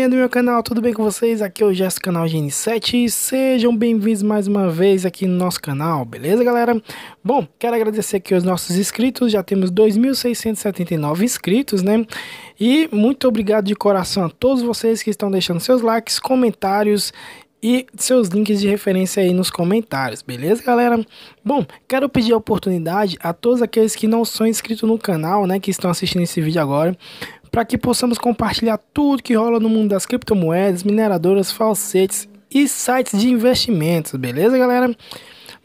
galerinha do meu canal, tudo bem com vocês? Aqui é o Gesto Canal GN7 sejam bem-vindos mais uma vez aqui no nosso canal, beleza galera? Bom, quero agradecer aqui os nossos inscritos, já temos 2.679 inscritos, né? E muito obrigado de coração a todos vocês que estão deixando seus likes, comentários e seus links de referência aí nos comentários, beleza, galera? Bom, quero pedir a oportunidade a todos aqueles que não são inscritos no canal, né, que estão assistindo esse vídeo agora, para que possamos compartilhar tudo que rola no mundo das criptomoedas, mineradoras, falsetes e sites de investimentos, beleza, galera?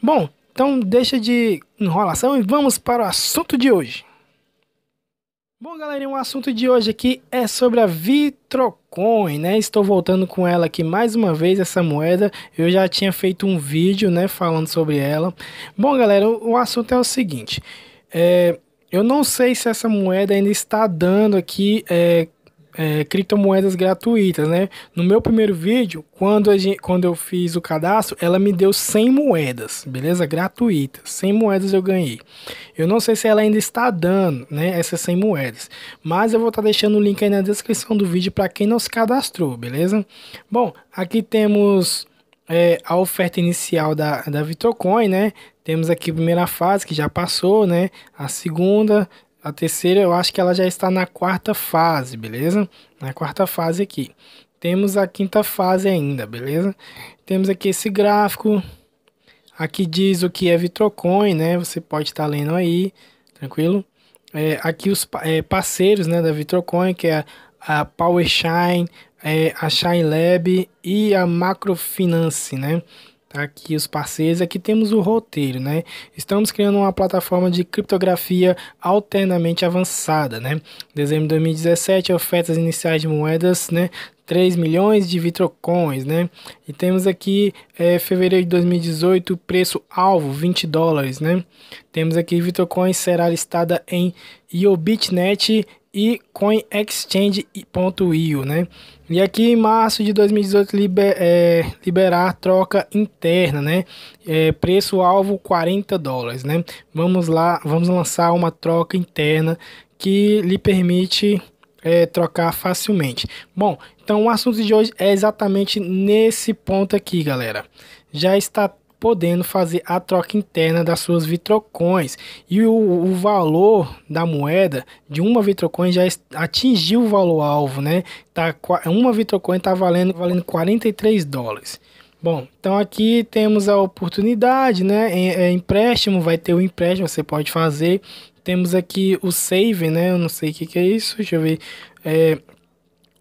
Bom, então deixa de enrolação e vamos para o assunto de hoje. Bom, galera, o assunto de hoje aqui é sobre a Vitrocoin, né? Estou voltando com ela aqui mais uma vez, essa moeda. Eu já tinha feito um vídeo, né, falando sobre ela. Bom, galera, o assunto é o seguinte. É, eu não sei se essa moeda ainda está dando aqui é, é, criptomoedas gratuitas, né? No meu primeiro vídeo, quando, gente, quando eu fiz o cadastro, ela me deu 100 moedas, beleza? Gratuitas. 100 moedas eu ganhei. Eu não sei se ela ainda está dando, né? Essas 100 moedas. Mas eu vou estar tá deixando o link aí na descrição do vídeo para quem não se cadastrou, beleza? Bom, aqui temos... É, a oferta inicial da, da Vitrocoin, né? Temos aqui a primeira fase que já passou, né? A segunda, a terceira, eu acho que ela já está na quarta fase, beleza? Na quarta fase aqui. Temos a quinta fase ainda, beleza? Temos aqui esse gráfico. Aqui diz o que é Vitrocoin, né? Você pode estar tá lendo aí, tranquilo? É, aqui os é, parceiros né, da Vitrocoin, que é a, a PowerShine, é, a ShineLab e a Macrofinance, né? Tá aqui os parceiros, aqui temos o roteiro, né? Estamos criando uma plataforma de criptografia alternamente avançada, né? Dezembro de 2017, ofertas iniciais de moedas, né? 3 milhões de Vitrocoins, né? E temos aqui é, fevereiro de 2018, preço alvo 20 dólares, né? Temos aqui vitrocoins será listada em Iobitnet e CoinExchange.io, né? E aqui em março de 2018 liber, é, liberar troca interna, né? É, preço alvo 40 dólares, né? Vamos lá, vamos lançar uma troca interna que lhe permite é, trocar facilmente. Bom, então o assunto de hoje é exatamente nesse ponto aqui, galera. Já está podendo fazer a troca interna das suas Vitrocoins. E o, o valor da moeda de uma Vitrocoin já atingiu o valor alvo, né? Tá, uma Vitrocoin tá valendo, valendo 43 dólares. Bom, então aqui temos a oportunidade, né? É, é empréstimo, vai ter o um empréstimo, você pode fazer. Temos aqui o save, né? Eu não sei o que, que é isso, deixa eu ver. É,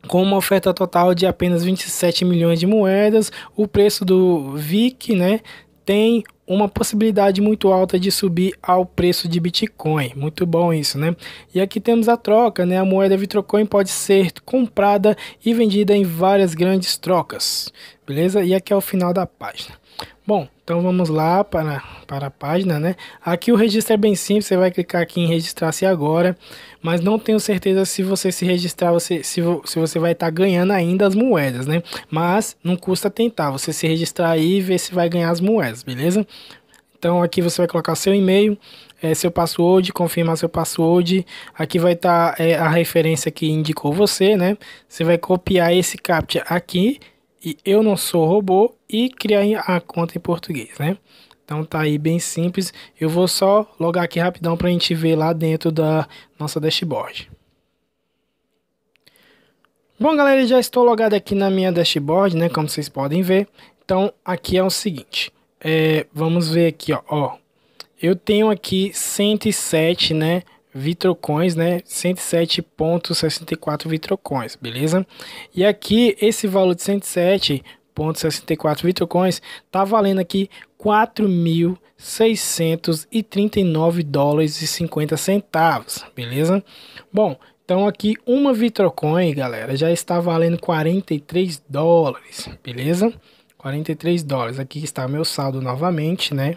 com uma oferta total de apenas 27 milhões de moedas, o preço do VIC, né, tem uma possibilidade muito alta de subir ao preço de Bitcoin. Muito bom isso, né? E aqui temos a troca, né? A moeda Vitrocoin pode ser comprada e vendida em várias grandes trocas. Beleza? E aqui é o final da página. Bom, então vamos lá para, para a página, né? Aqui o registro é bem simples, você vai clicar aqui em registrar-se agora mas não tenho certeza se você se registrar, você, se, se você vai estar tá ganhando ainda as moedas, né? Mas não custa tentar, você se registrar aí e ver se vai ganhar as moedas, beleza? Então aqui você vai colocar seu e-mail, é, seu password, confirmar seu password. Aqui vai estar tá, é, a referência que indicou você, né? Você vai copiar esse captcha aqui e eu não sou robô e criar a conta em português, né? Então tá aí bem simples. Eu vou só logar aqui rapidão para a gente ver lá dentro da nossa dashboard. Bom galera, já estou logado aqui na minha dashboard, né, como vocês podem ver. Então aqui é o seguinte, é, vamos ver aqui, ó, ó, eu tenho aqui 107, né, Vitrocoins, né? 107.64 Vitrocoins, beleza? E aqui esse valor de 107.64 Vitrocoins tá valendo aqui 4.639 dólares e 50 centavos, beleza? Bom, então aqui uma Vitrocoin, galera, já está valendo 43 dólares, beleza? 43 dólares. Aqui está meu saldo novamente, né?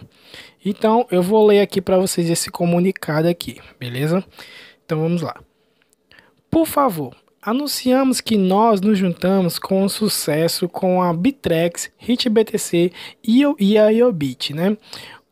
Então eu vou ler aqui para vocês esse comunicado aqui, beleza? Então vamos lá. Por favor, anunciamos que nós nos juntamos com o sucesso com a Bitrex, HitBTC e a Iobit, né?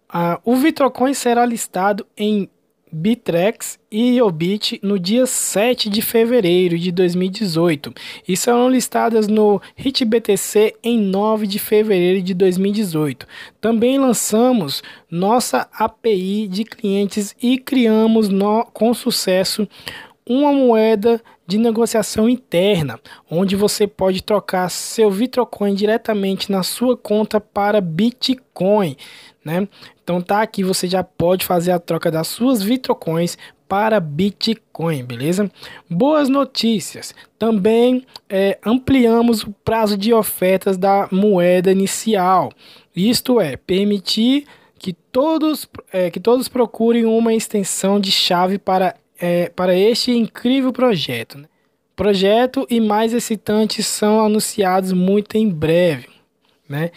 Ah, o Vitrocoin será listado em Bitrex e Iobit no dia 7 de fevereiro de 2018 e serão listadas no HitBTC em 9 de fevereiro de 2018. Também lançamos nossa API de clientes e criamos no, com sucesso uma moeda de negociação interna, onde você pode trocar seu Vitrocoin diretamente na sua conta para Bitcoin, né? Então tá aqui, você já pode fazer a troca das suas Vitrocoins para Bitcoin, beleza? Boas notícias! Também é, ampliamos o prazo de ofertas da moeda inicial, isto é, permitir que todos, é, que todos procurem uma extensão de chave para é, para este incrível projeto. Né? Projeto e mais excitantes são anunciados muito em breve, né?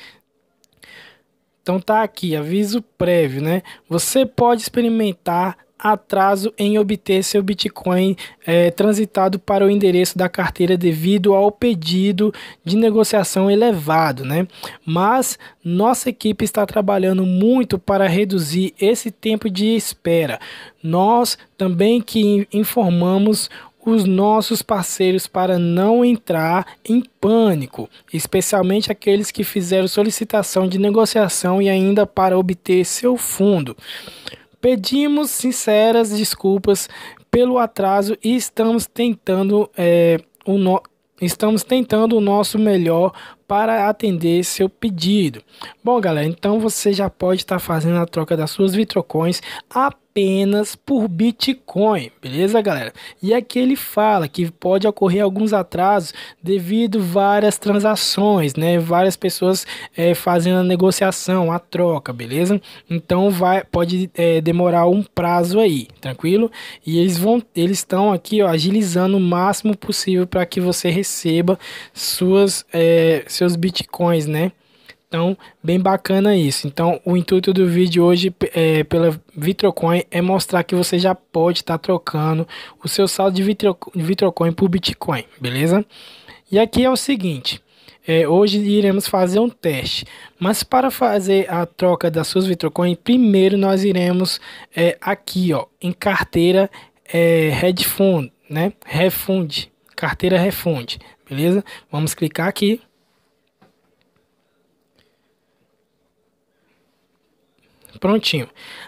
Então tá aqui, aviso prévio, né? Você pode experimentar atraso em obter seu Bitcoin é, transitado para o endereço da carteira devido ao pedido de negociação elevado, né? Mas nossa equipe está trabalhando muito para reduzir esse tempo de espera. Nós também que informamos os nossos parceiros para não entrar em pânico, especialmente aqueles que fizeram solicitação de negociação e ainda para obter seu fundo. Pedimos sinceras desculpas pelo atraso e estamos tentando é, o no... estamos tentando o nosso melhor para atender seu pedido. Bom, galera, então você já pode estar tá fazendo a troca das suas Vitrocoins apenas por Bitcoin, beleza, galera? E aqui ele fala que pode ocorrer alguns atrasos devido várias transações, né? Várias pessoas é, fazendo a negociação, a troca, beleza? Então vai, pode é, demorar um prazo aí, tranquilo? E eles vão, eles estão aqui, ó, agilizando o máximo possível para que você receba suas é, seus bitcoins, né? Então, bem bacana isso. Então, o intuito do vídeo hoje é, pela Vitrocoin é mostrar que você já pode estar tá trocando o seu saldo de Vitro, Vitrocoin por Bitcoin, beleza? E aqui é o seguinte, é, hoje iremos fazer um teste, mas para fazer a troca das suas Vitrocoin, primeiro nós iremos é, aqui ó, em carteira é, Redfund, né? Refund, carteira Refund, beleza? Vamos clicar aqui. prontinho.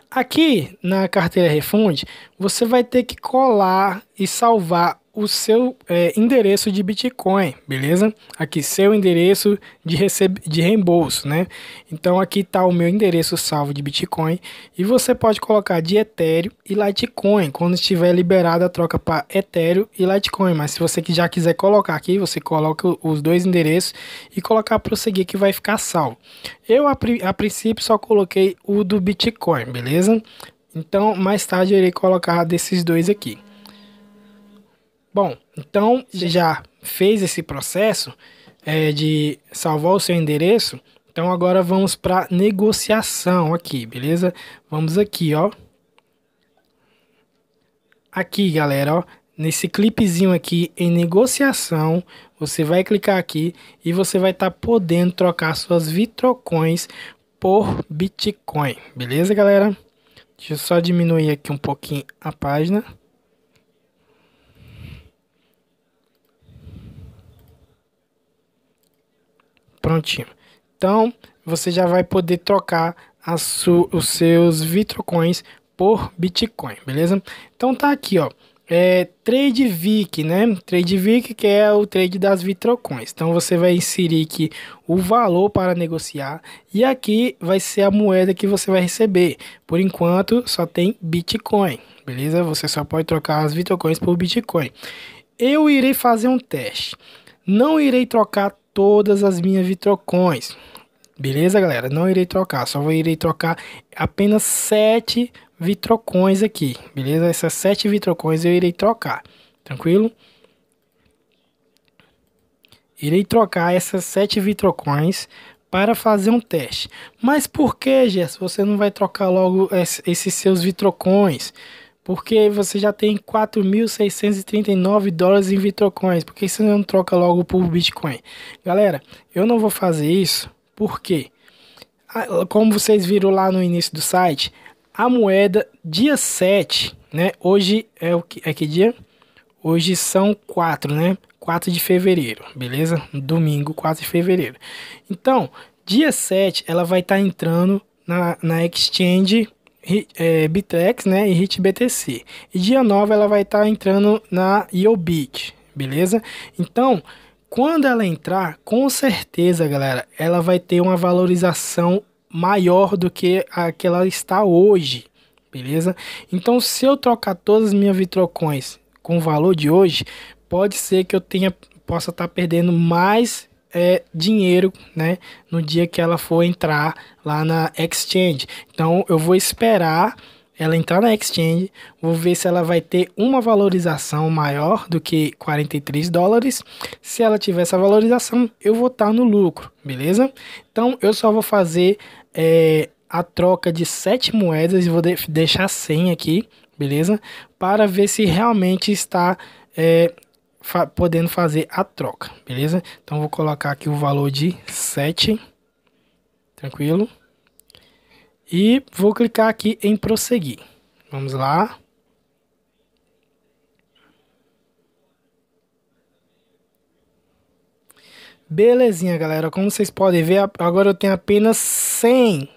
Aqui na carteira Refund, você vai ter que colar e salvar o seu é, endereço de Bitcoin, beleza? Aqui seu endereço de, receb de reembolso, né? Então aqui está o meu endereço salvo de Bitcoin e você pode colocar de Ethereum e Litecoin quando estiver liberada a troca para Ethereum e Litecoin. Mas se você já quiser colocar aqui, você coloca os dois endereços e colocar prosseguir que vai ficar salvo. Eu a, pri a princípio só coloquei o do Bitcoin, beleza? Então mais tarde eu irei colocar desses dois aqui. Bom, então você já fez esse processo é, de salvar o seu endereço. Então agora vamos para negociação aqui, beleza? Vamos aqui, ó. Aqui, galera, ó. Nesse clipezinho aqui em negociação, você vai clicar aqui e você vai estar tá podendo trocar suas Vitrocoins por Bitcoin, beleza, galera? Deixa eu só diminuir aqui um pouquinho a página. Prontinho. Então, você já vai poder trocar os seus Vitrocoins por Bitcoin, beleza? Então tá aqui, ó. É, TradeVic, né? TradeVic que é o trade das Vitrocoins. Então você vai inserir aqui o valor para negociar e aqui vai ser a moeda que você vai receber. Por enquanto só tem Bitcoin, beleza? Você só pode trocar as Vitrocoins por Bitcoin. Eu irei fazer um teste. Não irei trocar todas as minhas vitrocões, Beleza, galera? Não irei trocar, só irei trocar apenas 7 vitrocões aqui, beleza? Essas 7 vitrocões eu irei trocar, tranquilo? Irei trocar essas 7 vitrocões para fazer um teste. Mas por que, Jess? você não vai trocar logo esses seus vitrocões? Porque você já tem 4.639 dólares em Vitrocoins. porque que você não troca logo por Bitcoin? Galera, eu não vou fazer isso. porque, Como vocês viram lá no início do site, a moeda dia 7, né? Hoje é o que é que dia? Hoje são 4, né? 4 de fevereiro, beleza? Domingo, 4 de fevereiro. Então, dia 7 ela vai estar tá entrando na, na exchange é, Bitrex né, e HIT BTC. E dia 9 ela vai estar tá entrando na IOBIT, beleza? Então, quando ela entrar, com certeza, galera, ela vai ter uma valorização maior do que a que ela está hoje, beleza? Então, se eu trocar todas as minhas Vitrocoins com o valor de hoje, pode ser que eu tenha possa estar tá perdendo mais é, dinheiro né, no dia que ela for entrar lá na exchange. Então eu vou esperar ela entrar na exchange, vou ver se ela vai ter uma valorização maior do que 43 dólares. Se ela tiver essa valorização, eu vou estar tá no lucro, beleza? Então eu só vou fazer é, a troca de 7 moedas e vou de deixar 100 aqui, beleza? Para ver se realmente está. É, fa podendo fazer a troca, beleza? Então vou colocar aqui o valor de 7, tranquilo? E vou clicar aqui em prosseguir. Vamos lá. Belezinha, galera. Como vocês podem ver, agora eu tenho apenas 100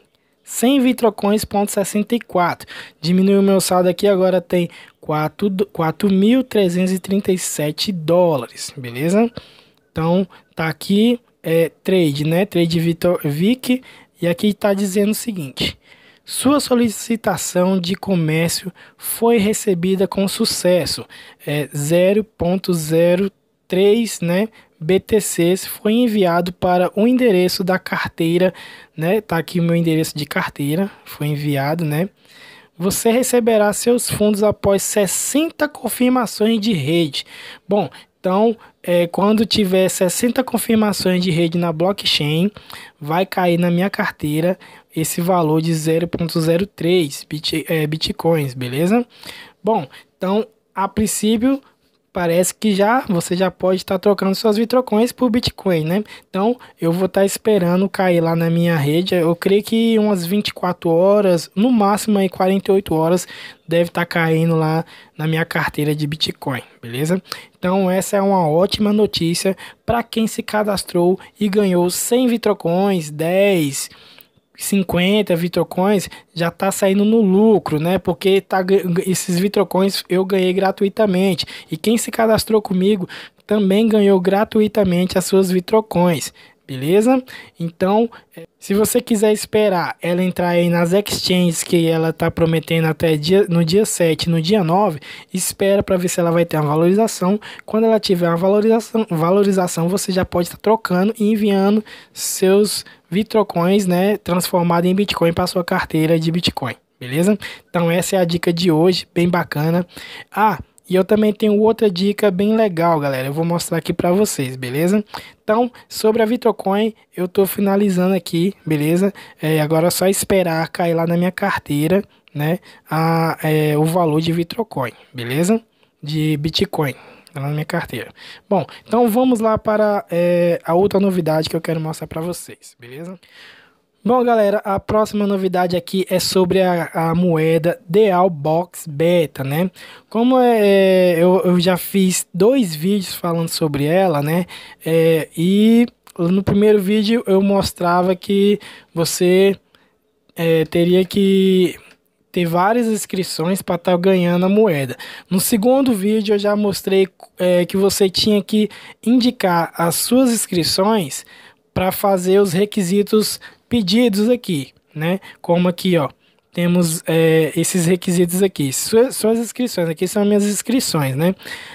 100 vitrocões.64. Diminuiu meu saldo aqui, agora tem 4.337 dólares, beleza? Então, tá aqui, é trade, né? Trade Vitor Vic. E aqui tá dizendo o seguinte: sua solicitação de comércio foi recebida com sucesso, é 0.03, né? BTCs foi enviado para o endereço da carteira, né? Tá aqui o meu endereço de carteira, foi enviado, né? Você receberá seus fundos após 60 confirmações de rede. Bom, então, é, quando tiver 60 confirmações de rede na blockchain, vai cair na minha carteira esse valor de 0.03 bit, é, bitcoins, beleza? Bom, então, a princípio, parece que já você já pode estar tá trocando suas Vitrocoins por Bitcoin, né? Então, eu vou estar tá esperando cair lá na minha rede. Eu creio que umas 24 horas, no máximo aí 48 horas, deve estar tá caindo lá na minha carteira de Bitcoin, beleza? Então, essa é uma ótima notícia para quem se cadastrou e ganhou 100 Vitrocoins, 10 50 Vitrocoins já tá saindo no lucro, né? Porque tá, esses Vitrocoins eu ganhei gratuitamente. E quem se cadastrou comigo também ganhou gratuitamente as suas Vitrocoins beleza? Então, é, se você quiser esperar ela entrar aí nas exchanges que ela tá prometendo até dia, no dia 7, no dia 9, espera para ver se ela vai ter uma valorização. Quando ela tiver uma valorização, valorização você já pode estar tá trocando e enviando seus Vitrocoins, né, transformado em Bitcoin para sua carteira de Bitcoin, beleza? Então essa é a dica de hoje, bem bacana. Ah, e eu também tenho outra dica bem legal, galera. Eu vou mostrar aqui para vocês, beleza? Então, sobre a Vitocoin, eu tô finalizando aqui, beleza? É, agora é só esperar cair lá na minha carteira, né? A, é, o valor de Vitrocoin, beleza? De Bitcoin, tá lá na minha carteira. Bom, então vamos lá para é, a outra novidade que eu quero mostrar para vocês, beleza? Bom, galera, a próxima novidade aqui é sobre a, a moeda Deal Box Beta, né? Como é, é, eu, eu já fiz dois vídeos falando sobre ela, né? É, e no primeiro vídeo eu mostrava que você é, teria que ter várias inscrições para estar tá ganhando a moeda. No segundo vídeo eu já mostrei é, que você tinha que indicar as suas inscrições para fazer os requisitos pedidos aqui, né? Como aqui, ó, temos é, esses requisitos aqui. Suas, suas, inscrições, aqui são minhas inscrições, né?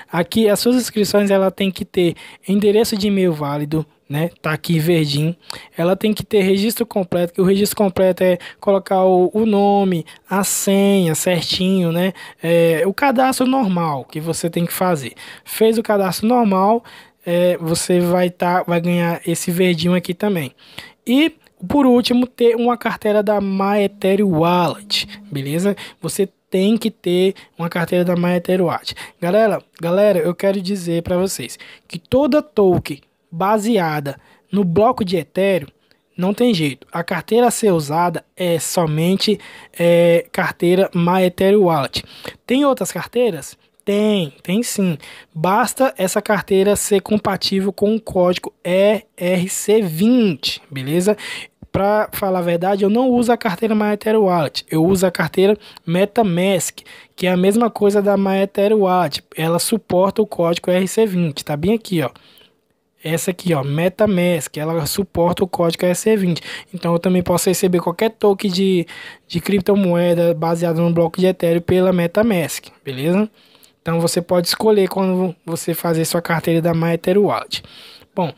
Aqui, as suas inscrições, ela tem que ter endereço de e-mail válido, né? Tá aqui verdinho. Ela tem que ter registro completo, que o registro completo é colocar o, o nome, a senha certinho, né? É, o cadastro normal que você tem que fazer. Fez o cadastro normal, é, você vai, tá, vai ganhar esse verdinho aqui também. E por último, ter uma carteira da MyEthereum Wallet, beleza? Você tem que ter uma carteira da MyEthereum Wallet. Galera, galera, eu quero dizer para vocês que toda token baseada no bloco de Ethereum não tem jeito. A carteira a ser usada é somente é, carteira MyEthereum Wallet. Tem outras carteiras? Tem, tem sim. Basta essa carteira ser compatível com o código ERC20, beleza? para falar a verdade, eu não uso a carteira MyEtherWallet, eu uso a carteira MetaMask, que é a mesma coisa da MyEtherWallet, ela suporta o código RC20, tá bem aqui, ó. Essa aqui, ó, MetaMask, ela suporta o código RC20. Então eu também posso receber qualquer token de, de criptomoeda baseado no bloco de Ethereum pela MetaMask, beleza? Então você pode escolher quando você fazer sua carteira da MyEtherWallet. Bom,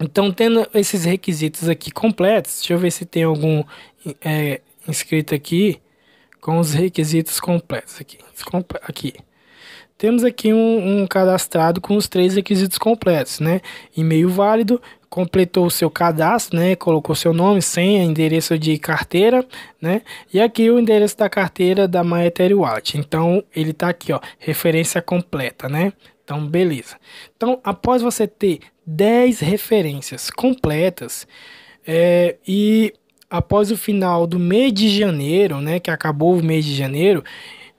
então, tendo esses requisitos aqui completos, deixa eu ver se tem algum é, inscrito aqui com os requisitos completos aqui. aqui. Temos aqui um, um cadastrado com os três requisitos completos, né? E-mail válido, completou o seu cadastro, né? Colocou seu nome, senha, endereço de carteira, né? E aqui o endereço da carteira da MyEthereum Wallet. Então, ele tá aqui, ó, referência completa, né? Então, beleza. Então, após você ter 10 referências completas é, e após o final do mês de janeiro, né, que acabou o mês de janeiro,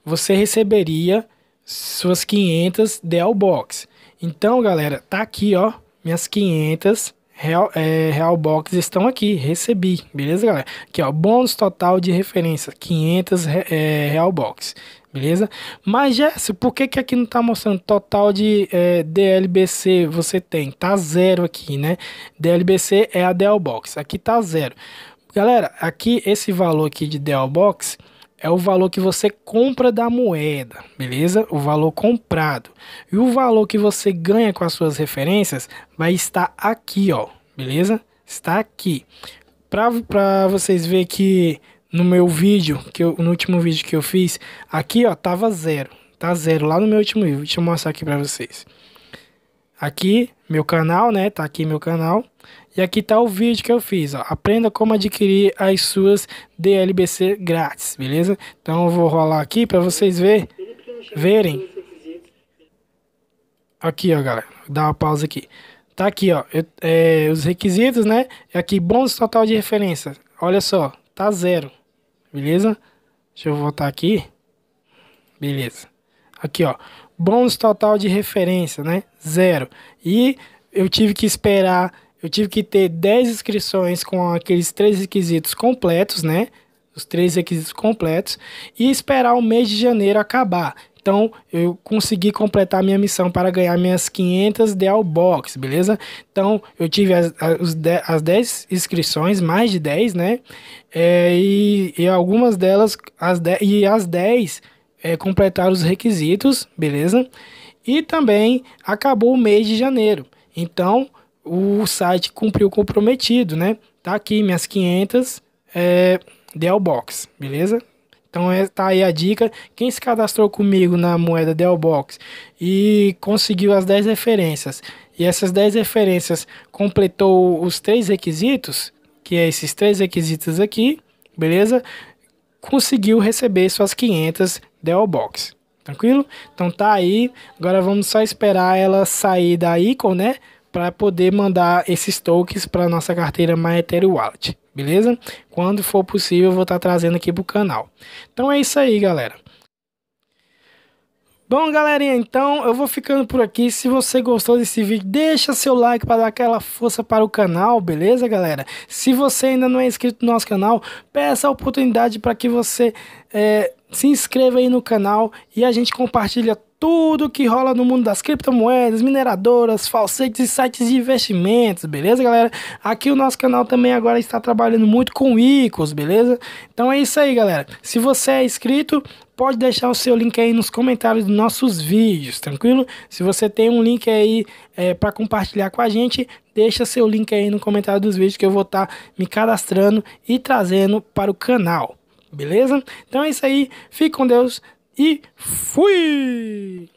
você receberia suas 500 Dell Box. Então, galera, tá aqui, ó, minhas 500 Real, é, Real Box estão aqui, recebi, beleza, galera? Aqui, ó, bônus total de referência, 500 é, Real Box, beleza? Mas, Jesse, por que, que aqui não está mostrando total de é, DLBC você tem? Tá zero aqui, né? DLBC é a DL Box, aqui tá zero. Galera, aqui esse valor aqui de DL Box é o valor que você compra da moeda, beleza? O valor comprado. E o valor que você ganha com as suas referências vai estar aqui, ó, beleza? Está aqui. Para vocês verem que no meu vídeo, que eu, no último vídeo que eu fiz, aqui ó, tava zero, tá zero lá no meu último vídeo, deixa eu mostrar aqui pra vocês. Aqui, meu canal, né, tá aqui meu canal, e aqui tá o vídeo que eu fiz, ó, aprenda como adquirir as suas DLBC grátis, beleza? Então eu vou rolar aqui pra vocês ver, verem. Aqui ó galera, dá uma pausa aqui. Tá aqui ó, eu, é, os requisitos, né, aqui bônus total de referência, olha só, tá zero beleza? Deixa eu voltar aqui. Beleza. Aqui, ó. Bônus total de referência, né? Zero. E eu tive que esperar, eu tive que ter 10 inscrições com aqueles três requisitos completos, né? Os três requisitos completos. E esperar o mês de janeiro acabar. Então, eu consegui completar minha missão para ganhar minhas 500 DL Box, beleza? Então, eu tive as, as, as 10 inscrições, mais de 10, né? É, e, e algumas delas, as 10, e as 10 é, completaram os requisitos, beleza? E também acabou o mês de janeiro. Então, o site cumpriu o comprometido, né? Tá aqui minhas 500 é, DL Box, beleza? Então é, tá aí a dica. Quem se cadastrou comigo na moeda Dellbox e conseguiu as 10 referências, e essas 10 referências completou os três requisitos, que é esses três requisitos aqui, beleza? Conseguiu receber suas 500 Dellbox. Tranquilo? Então tá aí. Agora vamos só esperar ela sair da Icon, né? Para poder mandar esses tokens para nossa carteira My Wallet beleza? Quando for possível, eu vou estar tá trazendo aqui para o canal. Então é isso aí, galera. Bom, galerinha, então eu vou ficando por aqui. Se você gostou desse vídeo, deixa seu like para dar aquela força para o canal, beleza, galera? Se você ainda não é inscrito no nosso canal, peça a oportunidade para que você é, se inscreva aí no canal e a gente compartilha tudo que rola no mundo das criptomoedas, mineradoras, falsetes e sites de investimentos, beleza, galera? Aqui o nosso canal também agora está trabalhando muito com ICOs, beleza? Então é isso aí, galera. Se você é inscrito, pode deixar o seu link aí nos comentários dos nossos vídeos, tranquilo? Se você tem um link aí é, para compartilhar com a gente, deixa seu link aí no comentário dos vídeos que eu vou estar tá me cadastrando e trazendo para o canal, beleza? Então é isso aí, fique com Deus, e fui!